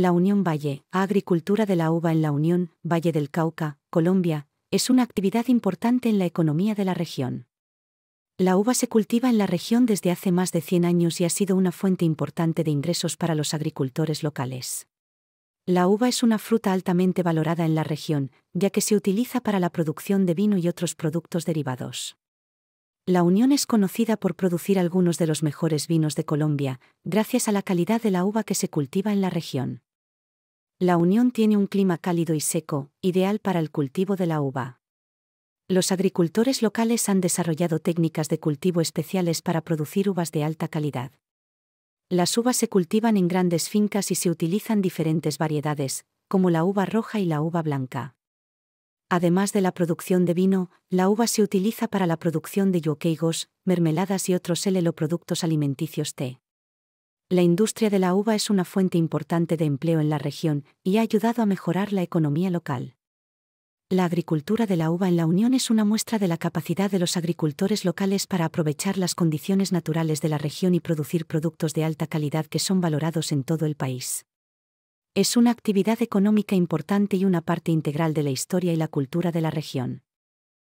La Unión Valle, agricultura de la uva en la Unión, Valle del Cauca, Colombia, es una actividad importante en la economía de la región. La uva se cultiva en la región desde hace más de 100 años y ha sido una fuente importante de ingresos para los agricultores locales. La uva es una fruta altamente valorada en la región, ya que se utiliza para la producción de vino y otros productos derivados. La Unión es conocida por producir algunos de los mejores vinos de Colombia, gracias a la calidad de la uva que se cultiva en la región. La Unión tiene un clima cálido y seco, ideal para el cultivo de la uva. Los agricultores locales han desarrollado técnicas de cultivo especiales para producir uvas de alta calidad. Las uvas se cultivan en grandes fincas y se utilizan diferentes variedades, como la uva roja y la uva blanca. Además de la producción de vino, la uva se utiliza para la producción de yoqueigos, mermeladas y otros productos alimenticios T. La industria de la uva es una fuente importante de empleo en la región y ha ayudado a mejorar la economía local. La agricultura de la uva en la Unión es una muestra de la capacidad de los agricultores locales para aprovechar las condiciones naturales de la región y producir productos de alta calidad que son valorados en todo el país. Es una actividad económica importante y una parte integral de la historia y la cultura de la región.